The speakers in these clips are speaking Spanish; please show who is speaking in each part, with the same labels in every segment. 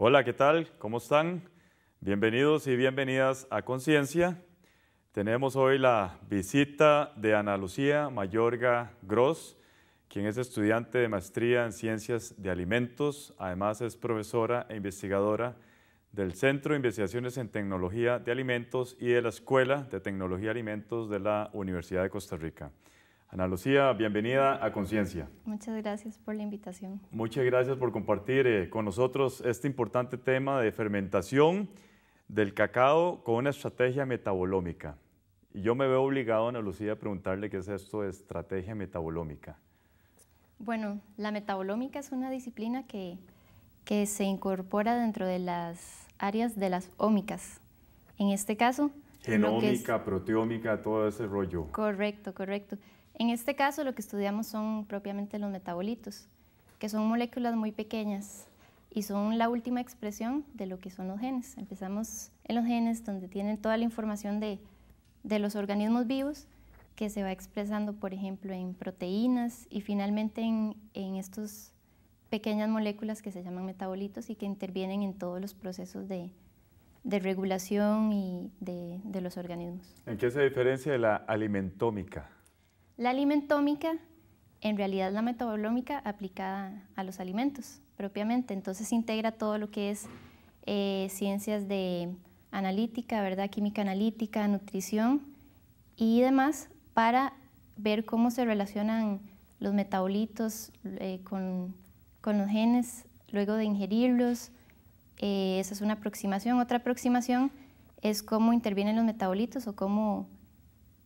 Speaker 1: Hola, ¿qué tal? ¿Cómo están? Bienvenidos y bienvenidas a Conciencia. Tenemos hoy la visita de Ana Lucía Mayorga Gross, quien es estudiante de maestría en ciencias de alimentos, además es profesora e investigadora del Centro de Investigaciones en Tecnología de Alimentos y de la Escuela de Tecnología de Alimentos de la Universidad de Costa Rica. Ana Lucía, bienvenida a Conciencia.
Speaker 2: Muchas gracias por la invitación.
Speaker 1: Muchas gracias por compartir eh, con nosotros este importante tema de fermentación del cacao con una estrategia metabolómica. Y yo me veo obligado, Ana Lucía, a preguntarle qué es esto de estrategia metabolómica.
Speaker 2: Bueno, la metabolómica es una disciplina que, que se incorpora dentro de las áreas de las ómicas. En este caso... Genómica,
Speaker 1: proteómica, todo ese rollo.
Speaker 2: Correcto, correcto. En este caso lo que estudiamos son propiamente los metabolitos, que son moléculas muy pequeñas y son la última expresión de lo que son los genes. Empezamos en los genes donde tienen toda la información de, los organismos vivos que se va expresando, por ejemplo, en proteínas y finalmente en, estas pequeñas moléculas que se llaman metabolitos y que intervienen en todos los procesos de, regulación y de, de los organismos.
Speaker 1: ¿En qué se diferencia de la alimentómica?
Speaker 2: La alimentómica en realidad es la metabolómica aplicada a los alimentos propiamente, entonces integra todo lo que es eh, ciencias de analítica, ¿verdad? química analítica, nutrición y demás para ver cómo se relacionan los metabolitos eh, con, los genes luego de ingerirlos. Eh, esa es una aproximación. Otra aproximación es cómo intervienen los metabolitos o cómo,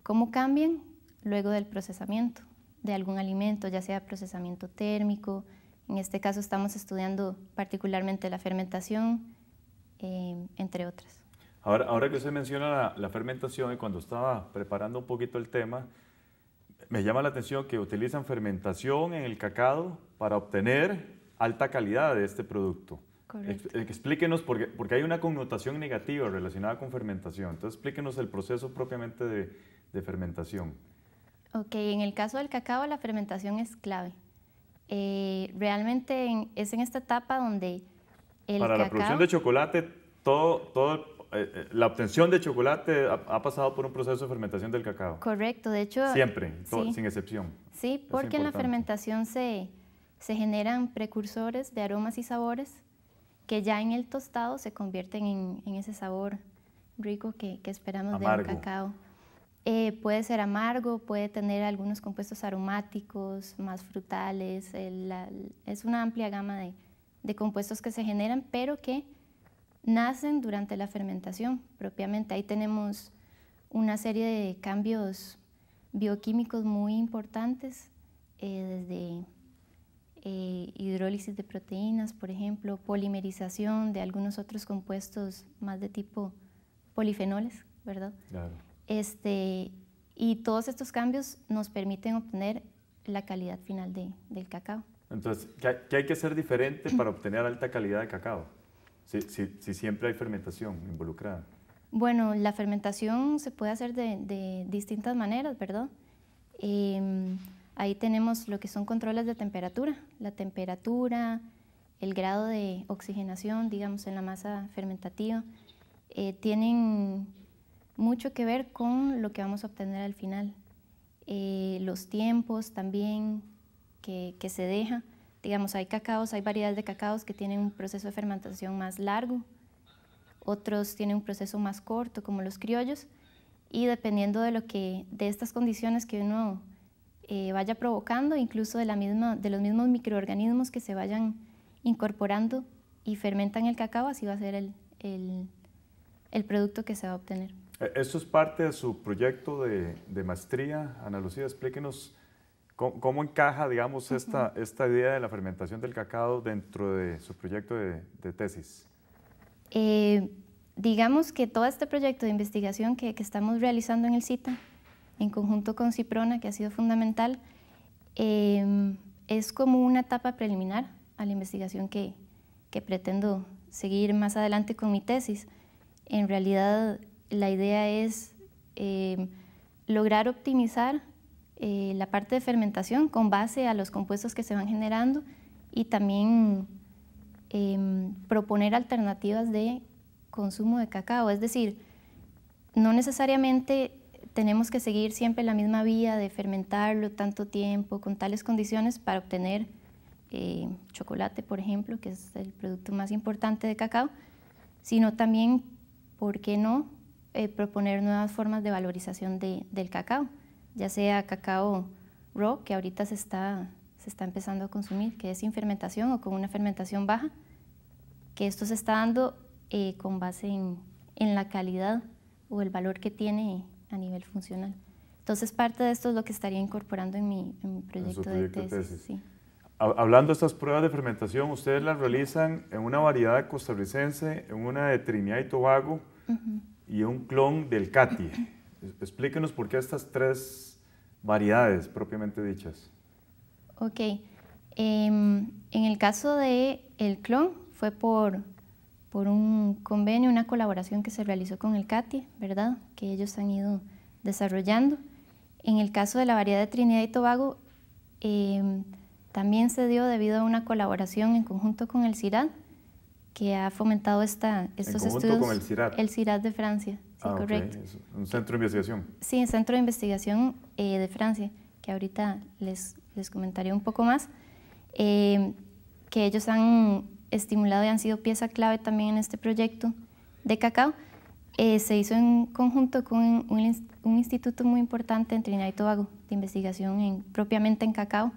Speaker 2: cómo cambian luego del procesamiento de algún alimento, ya sea procesamiento térmico, en este caso estamos estudiando particularmente la fermentación, eh, entre otras.
Speaker 1: Ahora, ahora que usted menciona la, fermentación y cuando estaba preparando un poquito el tema, me llama la atención que utilizan fermentación en el cacao para obtener alta calidad de este producto. Explíquenos, porque, hay una connotación negativa relacionada con fermentación. Entonces, explíquenos el proceso propiamente de fermentación.
Speaker 2: Ok, en el caso del cacao la fermentación es clave. Eh, realmente es en esta etapa donde el Para la producción de
Speaker 1: chocolate, todo, eh, eh, la obtención de chocolate ha, pasado por un proceso de fermentación del cacao.
Speaker 2: Correcto, de hecho... Siempre,
Speaker 1: sin excepción.
Speaker 2: Sí, porque en la fermentación se, se generan precursores de aromas y sabores que ya en el tostado se convierten en, ese sabor rico que, esperamos del de un cacao. Eh, puede ser amargo, puede tener algunos compuestos aromáticos, más frutales, es una amplia gama de, compuestos que se generan, pero que nacen durante la fermentación propiamente. Ahí tenemos una serie de cambios bioquímicos muy importantes, eh, desde eh, hidrólisis de proteínas, por ejemplo, polimerización de algunos otros compuestos más de tipo polifenoles, ¿verdad? Este, y todos estos cambios nos permiten obtener la calidad final del cacao.
Speaker 1: Entonces, ¿qué, hay que hacer diferente para obtener alta calidad de cacao? Si, siempre hay fermentación involucrada.
Speaker 2: Bueno, la fermentación se puede hacer de, distintas maneras, ¿verdad? Em, ahí tenemos lo que son controles de temperatura, la temperatura, el grado de oxigenación, digamos, en la masa fermentativa. Eh, tienen mucho que ver con lo que vamos a obtener al final. Eh, los tiempos también que, se deja. Digamos, hay cacaos, hay variedades de cacaos que tienen un proceso de fermentación más largo, otros tienen un proceso más corto, como los criollos, y dependiendo de, lo que, de estas condiciones que uno eh, vaya provocando, incluso de, la misma, de los mismos microorganismos que se vayan incorporando y fermentan el cacao, así va a ser el, el producto que se va a obtener.
Speaker 1: Eh, esto es parte de su proyecto de, maestría. Ana Lucía, explíquenos cómo, encaja, digamos, esta, esta idea de la fermentación del cacao dentro de su proyecto de, tesis.
Speaker 2: Eh, digamos que todo este proyecto de investigación que, estamos realizando en el CITA, en conjunto con Ciprona, que ha sido fundamental, em, es como una etapa preliminar a la investigación que, que pretendo seguir más adelante con mi tesis. En realidad, la idea es eh, lograr optimizar eh, la parte de fermentación con base a los compuestos que se van generando y también em, proponer alternativas de consumo de cacao. Es decir, no necesariamente tenemos que seguir siempre la misma vía de fermentarlo tanto tiempo con tales condiciones para obtener eh, chocolate, por ejemplo, que es el producto más importante de cacao, sino también, ¿por qué no?, eh, proponer nuevas formas de valorización del cacao, ya sea cacao raw, que ahorita se está, se está empezando a consumir, que es sin fermentación o con una fermentación baja, que esto se está dando eh, con base en, la calidad o el valor que tiene a nivel funcional. Entonces, parte de esto es lo que estaría incorporando en mi, proyecto, de tesis.
Speaker 1: Hablando de estas pruebas de fermentación, ustedes las realizan en una variedad costarricense, en una de Trinidad y Tobago y un clon del Cati. Explíquenos por qué estas tres variedades propiamente dichas.
Speaker 2: Ok. Em, en el caso del el clon fue por, por un convenio, una colaboración que se realizó con el CATI, ¿verdad? Que ellos han ido desarrollando. En el caso de la variedad de Trinidad y Tobago, em, también se dio debido a una colaboración en conjunto con el CIRAD, que ha fomentado esta, estos estudios. el CIRAT. de Francia, sí, ah, correcto.
Speaker 1: Un centro de investigación.
Speaker 2: Sí, un centro de investigación eh, de Francia, que ahorita les, les comentaré un poco más, eh, que ellos han estimulado y han sido pieza clave también en este proyecto de cacao. Eh, se hizo en conjunto con un, un, instituto muy importante en Trinidad y Tobago de investigación en, propiamente en cacao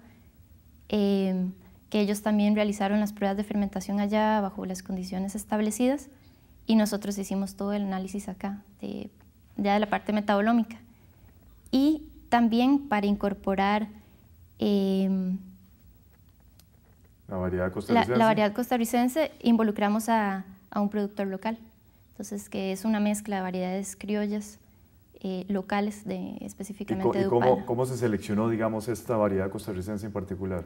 Speaker 2: que ellos también realizaron las pruebas de fermentación allá bajo las condiciones establecidas y nosotros hicimos todo el análisis acá, de, ya de la parte metabolómica. Y también para incorporar em,
Speaker 1: la, variedad costarricense. La, variedad
Speaker 2: costarricense involucramos a, un productor local. Entonces, que es una mezcla de variedades criollas eh, locales de, específicamente de cómo,
Speaker 1: cómo, se seleccionó, digamos, esta variedad costarricense en particular?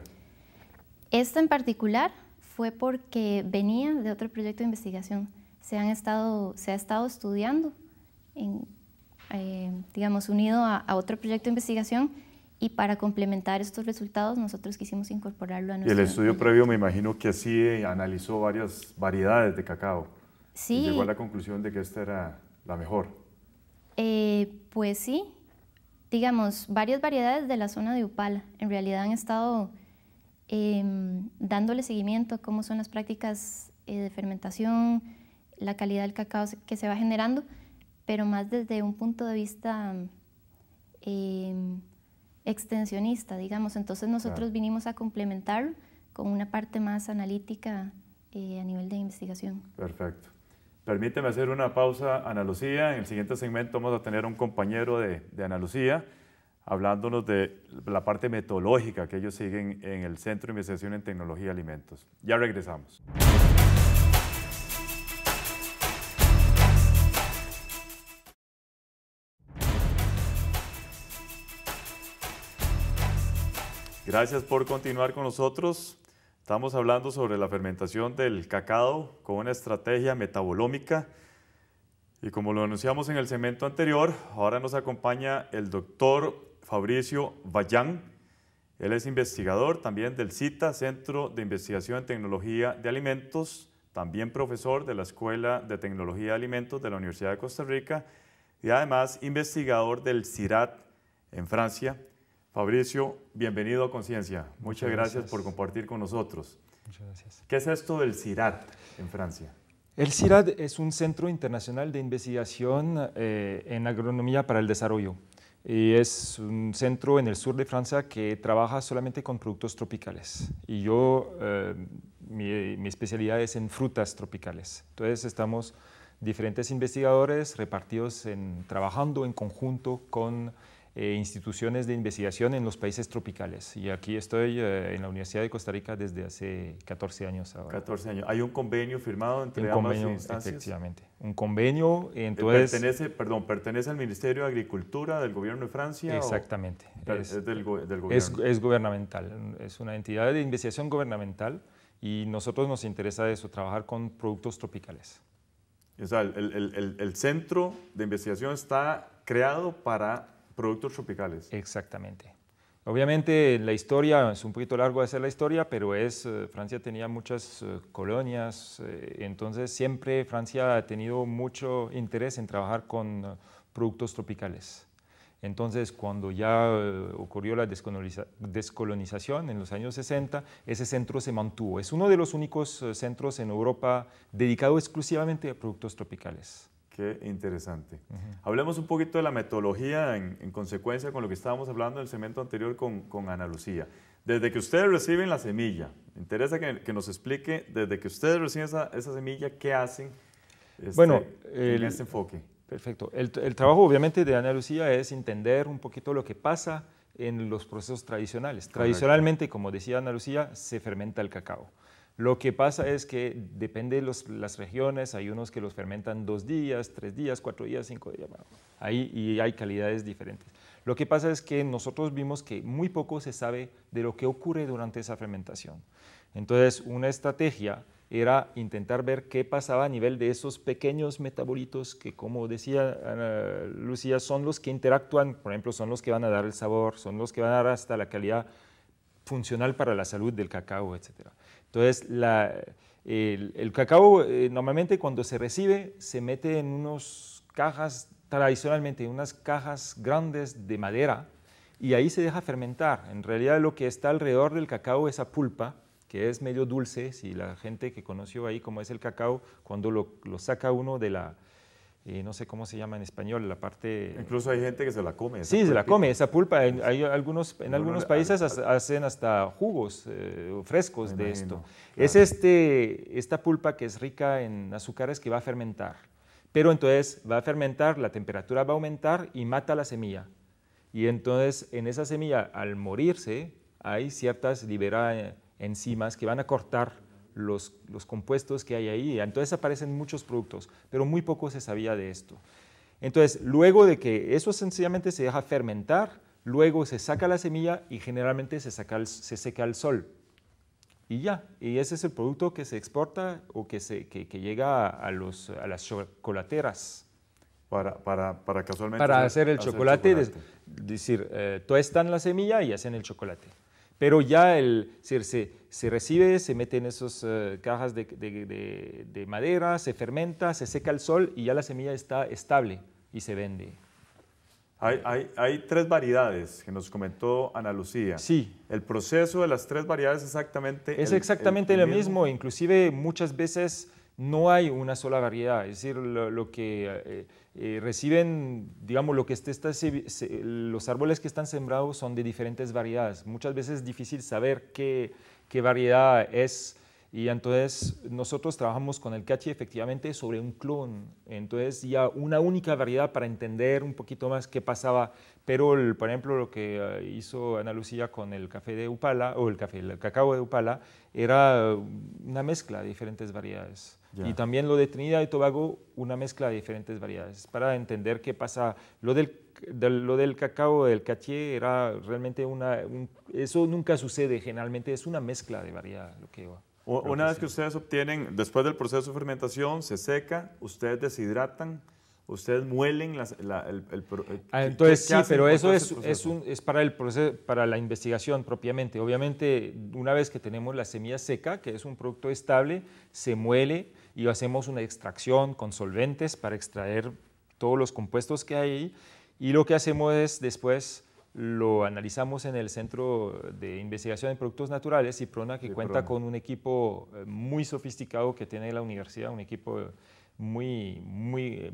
Speaker 2: Esta en particular fue porque venía de otro proyecto de investigación. Se, han estado, se ha estado estudiando, eh, digamos, unido a, otro proyecto de investigación y para complementar estos resultados nosotros quisimos incorporarlo a nuestro... Y el estudio
Speaker 1: previo me imagino que así analizó varias variedades de cacao. Sí. llegó a la conclusión de que esta era la mejor.
Speaker 2: Eh, pues sí, digamos, varias variedades de la zona de Upala. En realidad han estado Em, dándole seguimiento a cómo son las prácticas eh, de fermentación, la calidad del cacao que se va generando, pero más desde un punto de vista em, extensionista, digamos. Entonces nosotros vinimos a complementar con una parte más analítica eh, a nivel de investigación.
Speaker 1: Perfecto. Permíteme hacer una pausa, Ana Lucía. En el siguiente segmento vamos a tener un compañero de, de Ana Lucía hablándonos de la parte metodológica que ellos siguen en el Centro de Investigación en Tecnología y Alimentos. Ya regresamos. Gracias por continuar con nosotros. Estamos hablando sobre la fermentación del cacao con una estrategia metabolómica. Y como lo anunciamos en el segmento anterior, ahora nos acompaña el doctor Fabricio Bayán, Él es investigador también del CITA, Centro de Investigación en Tecnología de Alimentos, también profesor de la Escuela de Tecnología de Alimentos de la Universidad de Costa Rica y además investigador del CIRAT en Francia. Fabricio, bienvenido a Conciencia. Muchas, gracias. por compartir con nosotros. Muchas gracias. ¿Qué es esto del CIRAT en Francia?
Speaker 3: El CIRAD es un centro internacional de investigación eh, en agronomía para el desarrollo. Y es un centro en el sur de Francia que trabaja solamente con productos tropicales. Y yo, eh, mi, especialidad es en frutas tropicales. Entonces estamos diferentes investigadores repartidos en, trabajando en conjunto con eh, instituciones de investigación en los países tropicales. Y aquí estoy eh, en la Universidad de Costa Rica desde hace 14 años ahora.
Speaker 1: 14 años. ¿Hay un convenio firmado entre un ambas convenio, Efectivamente.
Speaker 3: Un convenio, entonces... Pertenece,
Speaker 1: perdón, ¿pertenece al Ministerio de Agricultura del Gobierno de Francia? Exactamente. es, del, gobierno. Es,
Speaker 3: gubernamental. Es una entidad de investigación gubernamental y nosotros nos interesa eso, trabajar con productos tropicales.
Speaker 1: O sea, el centro
Speaker 3: de investigación está creado para Productos tropicales. Exactamente. Obviamente la historia, es un poquito largo hacer la historia, pero es, eh, Francia tenía muchas eh, colonias, eh, entonces siempre Francia ha tenido mucho interés en trabajar con productos tropicales. Entonces, cuando ya ocurrió la descolonización en los años 60, ese centro se mantuvo. Es uno de los únicos centros en Europa dedicado exclusivamente a productos tropicales. Qué interesante.
Speaker 1: Hablemos un poquito de la metodología en, consecuencia con lo que estábamos hablando en el segmento anterior con, con Ana Lucía. Desde que ustedes reciben la semilla, interesa que, nos explique,
Speaker 3: desde que ustedes reciben esa, semilla, ¿qué hacen este, bueno, en este enfoque? Perfecto. El, trabajo obviamente de Ana Lucía es entender un poquito lo que pasa en los procesos tradicionales. Tradicionalmente, como decía Ana Lucía, se fermenta el cacao. Lo que pasa es que depende de las regiones, hay unos que los fermentan dos días, tres días, cuatro días, cinco días, ahí, y hay calidades diferentes. Lo que pasa es que nosotros vimos que muy poco se sabe de lo que ocurre durante esa fermentación. Entonces, una estrategia era intentar ver qué pasaba a nivel de esos pequeños metabolitos que, como decía Lucía, son los que interactúan, por ejemplo, son los que van a dar el sabor, son los que van a dar hasta la calidad funcional para la salud del cacao, etc. Entonces, el, cacao eh, normalmente cuando se recibe se mete en unas cajas, tradicionalmente, en unas cajas grandes de madera y ahí se deja fermentar. En realidad lo que está alrededor del cacao, es esa pulpa, que es medio dulce, si la gente que conoció ahí cómo es el cacao, cuando lo saca uno de la, no sé cómo se llama en español, la parte... Incluso hay gente que se la come. Sí, se la come, esa pulpa. En, hay algunos, en algunos países hacen hasta jugos eh, frescos de esto. Es este, esta pulpa que es rica en azúcares que va a fermentar. Pero entonces va a fermentar, la temperatura va a aumentar y mata la semilla. Y entonces en esa semilla, al morirse, hay ciertas, libera eh, enzimas que van a cortar los, compuestos que hay ahí. Entonces aparecen muchos productos, pero muy poco se sabía de esto. Entonces, luego de que eso sencillamente se deja fermentar, luego se saca la semilla y generalmente se, saca se seca al sol. Y ya, y ese es el producto que se exporta o que, se, que, llega a, los, las chocolateras. Para, para, casualmente. Para hacer el chocolate, Es decir, eh, la semilla y hacen el chocolate. Pero ya el, decir, se, se recibe, se mete en esas eh, cajas de, madera, se fermenta, se seca el sol y ya la semilla está estable y se vende. Hay, tres variedades que nos comentó Ana Lucía. Sí. El proceso de las tres variedades exactamente es exactamente lo mismo. Inclusive muchas veces no hay una sola variedad. Es decir, lo, que eh, eh, reciben, digamos, lo que los árboles que están sembrados son de diferentes variedades. Muchas veces es difícil saber qué qué variedad es. Y entonces nosotros trabajamos con el cachi efectivamente sobre un clon, entonces ya una única variedad para entender un poquito más qué pasaba. Pero, por ejemplo, lo que eh, hizo Ana Lucía con el café de Upala, o el café, el cacao de Upala, era una mezcla de diferentes variedades. Y también lo de Trinidad y Tobago, una mezcla de diferentes variedades, para entender qué pasa. Lo del, lo del cacao, del caché, era realmente una... eso nunca sucede, generalmente es una mezcla de variedades lo que va. una vez que ustedes obtienen, después del proceso de fermentación, se
Speaker 1: seca, ustedes deshidratan, ustedes
Speaker 3: muelen el, el, ah, Entonces sí, pero eso es, es, un, es, para, el proceso, para la investigación propiamente. Obviamente, una vez que tenemos la semilla seca, que es un producto estable, se muele, y hacemos una extracción con solventes para extraer todos los compuestos que hay y lo que hacemos es después lo analizamos en el Centro de Investigación en Productos Naturales, Prona que cuenta con un equipo eh, muy sofisticado que tiene la universidad, un equipo muy, muy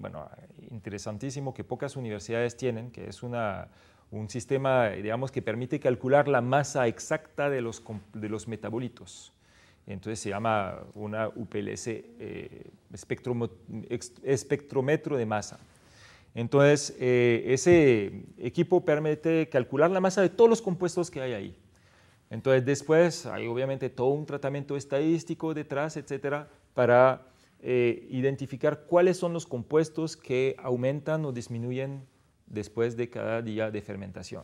Speaker 3: interesantísimo que pocas universidades tienen, que es un sistema digamos, que permite calcular la masa exacta de los metabolitos. Entonces se llama una UPLS eh, espectrometro de masa. Entonces, eh, ese equipo permite calcular la masa de todos los compuestos que hay ahí. Entonces, después hay obviamente todo un tratamiento estadístico detrás, etcétera, para eh, identificar cuáles son los compuestos que aumentan o disminuyen después de cada día de fermentación.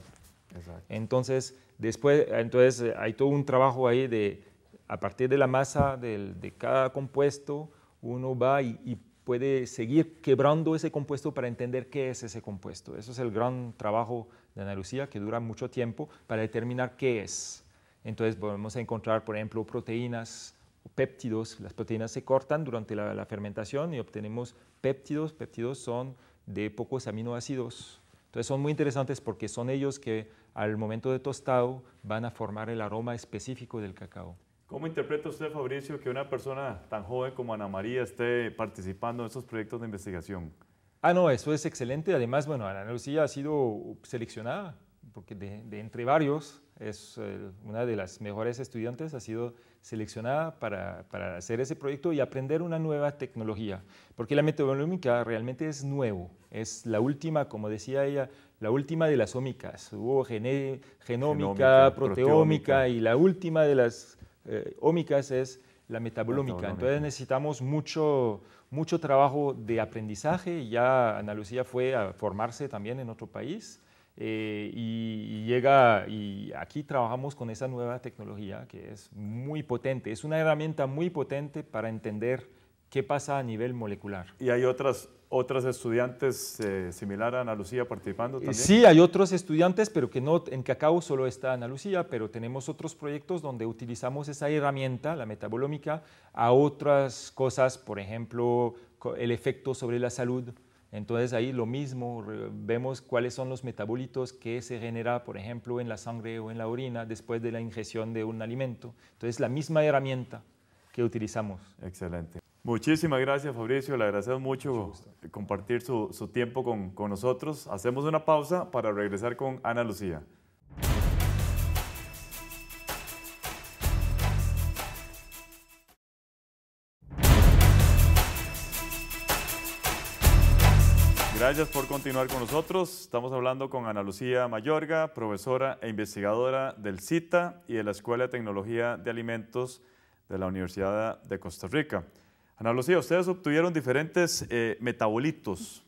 Speaker 3: Entonces, después, entonces hay todo un trabajo ahí de a partir de la masa de cada compuesto, uno va y, puede seguir quebrando ese compuesto para entender qué es ese compuesto. Eso es el gran trabajo de Ana que dura mucho tiempo, para determinar qué es. Entonces podemos a encontrar, por ejemplo, proteínas péptidos. Las proteínas se cortan durante la fermentación y obtenemos péptidos. Péptidos son de pocos aminoácidos. Entonces son muy interesantes porque son ellos que al momento de tostado van a formar el aroma específico del cacao.
Speaker 1: ¿Cómo interpreta usted, Fabricio, que una persona tan joven como Ana María esté participando en estos proyectos de investigación?
Speaker 3: Ah, no, eso es excelente. Además, bueno, Ana Lucía ha sido seleccionada, porque de, entre varios es eh, una de las mejores estudiantes, ha sido seleccionada para, para, hacer ese proyecto y aprender una nueva tecnología, porque la metabolómica realmente es nuevo, es la última, como decía ella, la última de las ómicas, hubo genómica, proteómica, y la última de las eh, ómicas es la metabolómica. Entonces necesitamos mucho, mucho trabajo de aprendizaje. Ya Ana Lucía fue a formarse también en otro país eh, y, llega y aquí trabajamos con esa nueva tecnología que es muy potente. Es una herramienta muy potente para entender qué pasa a nivel molecular.
Speaker 1: Y hay otras otras estudiantes eh, similar a Ana Lucía participando
Speaker 3: eh, también? Sí, hay otros estudiantes, pero que no, en Cacao solo está Ana Lucía, pero tenemos otros proyectos donde utilizamos esa herramienta, la metabolómica, a otras cosas, por ejemplo, el efecto sobre la salud. Entonces ahí lo mismo, vemos cuáles son los metabolitos que se genera, por ejemplo, en la sangre o en la orina después de la ingestión de un alimento. Entonces la misma herramienta que utilizamos. Excelente.
Speaker 1: Muchísimas gracias, Fabricio. Le agradecemos mucho, compartir su, tiempo con, con nosotros. Hacemos una pausa para regresar con Ana Lucía. Gracias por continuar con nosotros. Estamos hablando con Ana Lucía Mayorga, profesora e investigadora del CITA y de la Escuela de Tecnología de Alimentos de la Universidad de Costa Rica. Ana Lucía, ustedes obtuvieron diferentes eh, metabolitos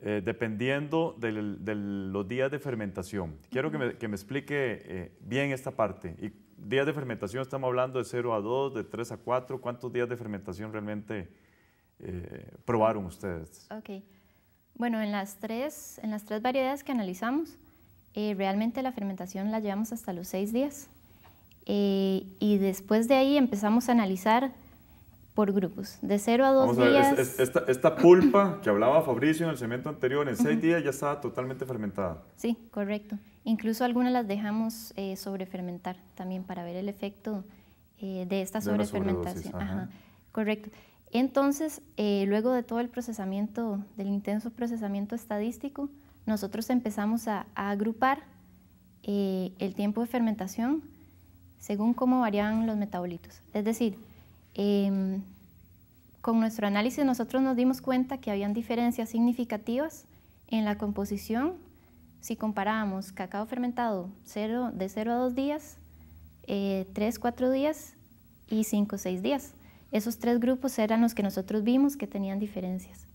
Speaker 1: eh, dependiendo de los días de fermentación. Quiero que me, explique eh, bien esta parte. Y días de fermentación estamos hablando de 0 a 2, de 3 a 4. ¿Cuántos días de fermentación realmente probaron ustedes?
Speaker 2: Ok. Bueno, en las tres, en las tres variedades que analizamos, realmente la fermentación la llevamos hasta los 6 días. y después de ahí empezamos a analizar por grupos, de 0 a 2 días.
Speaker 1: esta, pulpa que hablaba Fabricio en el cemento anterior, en 6 días ya estaba totalmente fermentada.
Speaker 2: Sí, correcto. Incluso algunas las dejamos eh, sobrefermentar también para ver el efecto eh, de esta sobrefermentación. Correcto. Entonces, eh, luego de todo el procesamiento, del intenso procesamiento estadístico, nosotros empezamos a, a agrupar el tiempo de fermentación según cómo variaban los metabolitos. Es decir, Em, con nuestro análisis nosotros nos dimos cuenta que habían diferencias significativas en la composición si comparábamos cacao fermentado de 0 a 2 días, 3, eh, 4 días y 5, 6 días. Esos tres grupos eran los que nosotros vimos que tenían diferencias.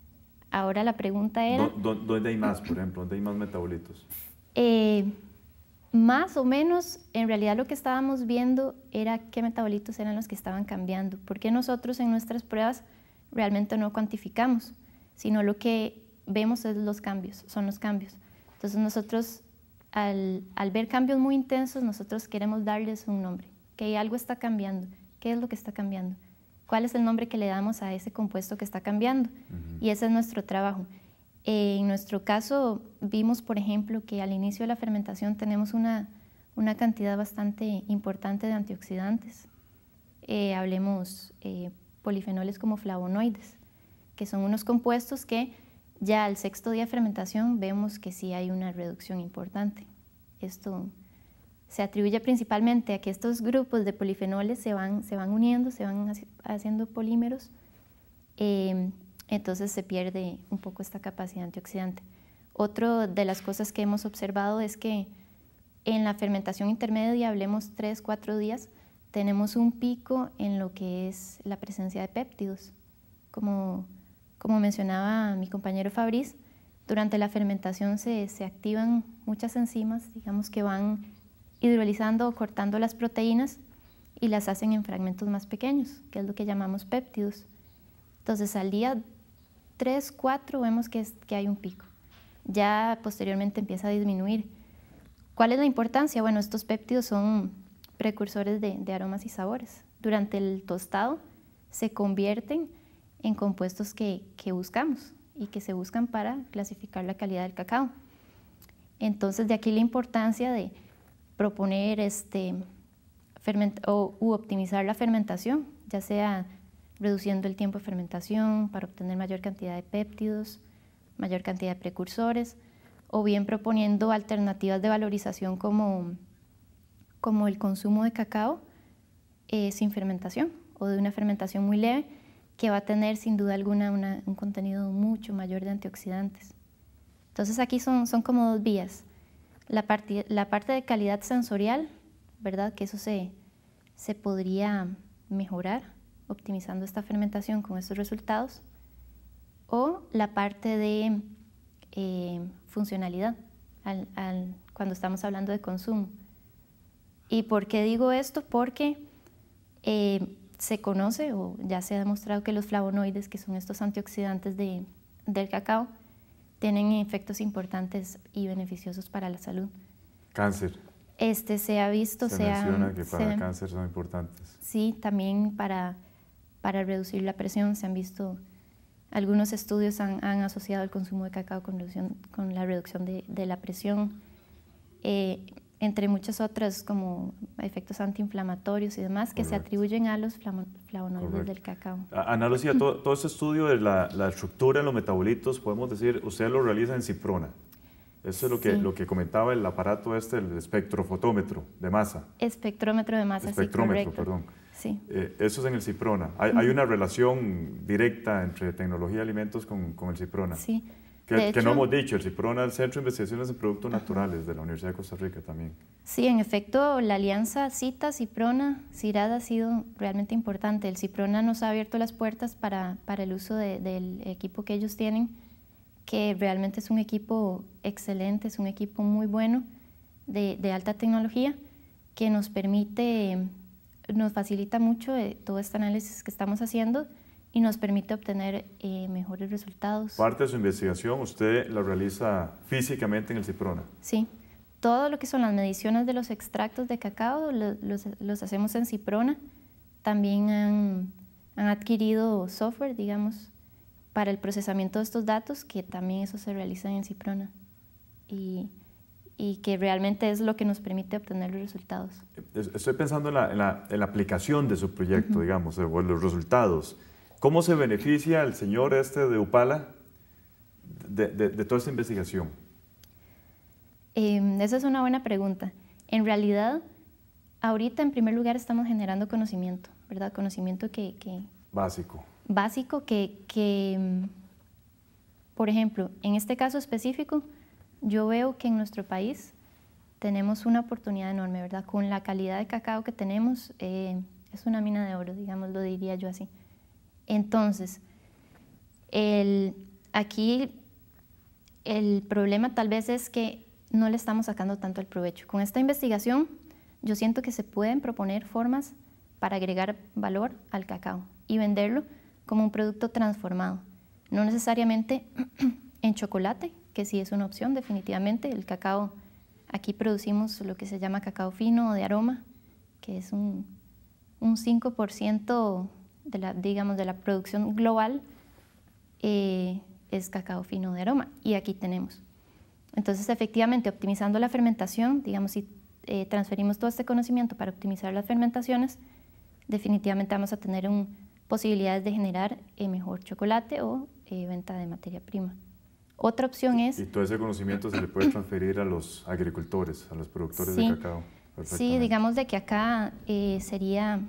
Speaker 2: Ahora la pregunta era...
Speaker 1: ¿Dónde hay más, por ejemplo? ¿Dónde hay más metabolitos?
Speaker 2: Eh, más o menos, en realidad lo que estábamos viendo era qué metabolitos eran los que estaban cambiando, porque nosotros en nuestras pruebas realmente no cuantificamos, sino lo que vemos es los cambios, son los cambios. Entonces nosotros, al, ver cambios muy intensos, nosotros queremos darles un nombre, que algo está cambiando, qué es lo que está cambiando, cuál es el nombre que le damos a ese compuesto que está cambiando, y ese es nuestro trabajo. en nuestro caso, vimos, por ejemplo, que al inicio de la fermentación tenemos una, una cantidad bastante importante de antioxidantes. Eh, hablemos eh, polifenoles como flavonoides, que son unos compuestos que ya al sexto día de fermentación vemos que sí hay una reducción importante. Esto se atribuye principalmente a que estos grupos de polifenoles se van, se van uniendo, se van haciendo polímeros, eh, entonces se pierde un poco esta capacidad antioxidante. Otra de las cosas que hemos observado es que en la fermentación intermedia, hablemos 3, 4 días, tenemos un pico en lo que es la presencia de péptidos. Como, mencionaba mi compañero Fabriz, durante la fermentación se, activan muchas enzimas, digamos que van hidrolizando o cortando las proteínas y las hacen en fragmentos más pequeños, que es lo que llamamos péptidos. Entonces al día 3, 4 vemos que hay un pico ya posteriormente empieza a disminuir. ¿Cuál es la importancia? Bueno, estos péptidos son precursores de, aromas y sabores. Durante el tostado se convierten en compuestos que, buscamos y que se buscan para clasificar la calidad del cacao. Entonces, de aquí la importancia de proponer este, o, u optimizar la fermentación, ya sea reduciendo el tiempo de fermentación para obtener mayor cantidad de péptidos, mayor cantidad de precursores, o bien proponiendo alternativas de valorización como, como el consumo de cacao eh, sin fermentación o de una fermentación muy leve que va a tener sin duda alguna un contenido mucho mayor de antioxidantes. Entonces aquí son, son como dos vías. La parte, la parte de calidad sensorial, ¿verdad? Que eso se, se podría mejorar optimizando esta fermentación con estos resultados o la parte de eh, funcionalidad al, cuando estamos hablando de consumo. ¿Y por qué digo esto? Porque eh, se conoce o ya se ha demostrado que los flavonoides, que son estos antioxidantes de, del cacao, tienen efectos importantes y beneficiosos para la salud. Cáncer. Este se ha visto, se, que para el
Speaker 1: cáncer son importantes.
Speaker 2: Sí, también para, para reducir la presión se han visto algunos estudios han, han asociado el consumo de cacao con, con la reducción de, la presión, eh, entre muchas otras como efectos antiinflamatorios y demás que se atribuyen a los flavonoides del cacao.
Speaker 1: Analogía, todo, todo este estudio de la, la estructura de los metabolitos, podemos decir, usted lo realiza en Ciprona. Eso es lo que, lo que comentaba el aparato este, el espectrofotómetro de masa.
Speaker 2: Espectrómetro de masa, Espectrómetro, sí, correcto.
Speaker 1: perdón. Eh, eso es en el Ciprona. Hay, una relación directa entre tecnología y alimentos con, el Ciprona. Sí.
Speaker 2: Que, no hemos
Speaker 1: dicho, el CIPRONA, el Centro de Investigaciones de Productos Naturales de la Universidad de Costa Rica también.
Speaker 2: Sí, en efecto, la alianza CITA, CIPRONA, CIRAD ha sido realmente importante. El CIPRONA nos ha abierto las puertas para, para el uso del equipo que ellos tienen, que realmente es un equipo excelente, es un equipo muy bueno, de, de alta tecnología, que nos permite nos facilita mucho eh, todo este análisis que estamos haciendo y nos permite obtener eh, mejores resultados.
Speaker 1: Parte de su investigación usted la realiza físicamente en el Ciprona.
Speaker 2: Sí, todo lo que son las mediciones de los extractos de cacao los, hacemos en Ciprona. También han, adquirido software, digamos, para el procesamiento de estos datos, que también eso se realiza en Ciprona y que realmente es lo que nos permite obtener los resultados.
Speaker 1: Estoy pensando en la, aplicación de su proyecto, digamos, o en los resultados. ¿Cómo se beneficia el señor este de Upala de, toda esta investigación?
Speaker 2: Em, esa es una buena pregunta. En realidad, ahorita en primer lugar estamos generando conocimiento, ¿verdad? Conocimiento que... básico. Básico que, em, por ejemplo, en este caso específico, yo veo que en nuestro país tenemos una oportunidad enorme, ¿verdad? Con la calidad de cacao que tenemos, eh, es una mina de oro, digamos, lo diría yo así. Entonces, aquí el problema tal vez es que no le estamos sacando tanto el provecho. Con esta investigación, yo siento que se pueden proponer formas para agregar valor al cacao y venderlo como un producto transformado, no necesariamente en chocolate, que sí es una opción definitivamente. El cacao, aquí producimos lo que se llama cacao fino de aroma, que es un, 5% de la, digamos, de la producción global eh, es cacao fino de aroma y aquí tenemos. Entonces, efectivamente, optimizando la fermentación, digamos, si eh, transferimos todo este conocimiento para optimizar las fermentaciones, definitivamente vamos a tener posibilidades de generar eh, mejor chocolate o venta de materia prima. Otra opción es... Y todo ese conocimiento
Speaker 1: se le puede transferir a los agricultores, a los productores de cacao. Sí,
Speaker 2: digamos de que acá eh, sería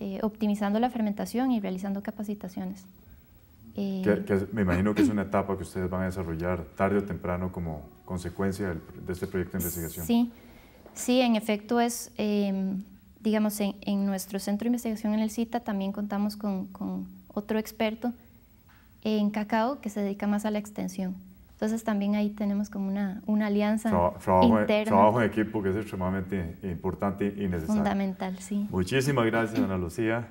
Speaker 2: eh, optimizando la fermentación y realizando capacitaciones. Eh, me imagino que es
Speaker 1: una etapa que ustedes van a desarrollar tarde o temprano como consecuencia de este proyecto de investigación. Sí,
Speaker 2: sí, en efecto es, em, digamos, en, nuestro centro de investigación en el CITA también contamos con, con otro experto en cacao que se dedica más a la extensión. Entonces también ahí tenemos como una, una alianza trabajo, interna. Trabajo en
Speaker 1: equipo que es extremadamente importante y necesario. Fundamental,
Speaker 2: sí. Muchísimas gracias, Ana
Speaker 1: Lucía.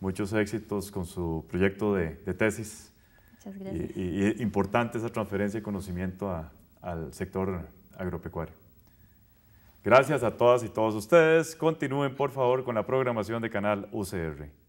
Speaker 1: Muchos éxitos con su proyecto de, tesis. Muchas gracias. Y, y, importante esa transferencia de conocimiento a, al sector agropecuario. Gracias a todas y todos ustedes. Continúen, por favor, con la programación de Canal UCR.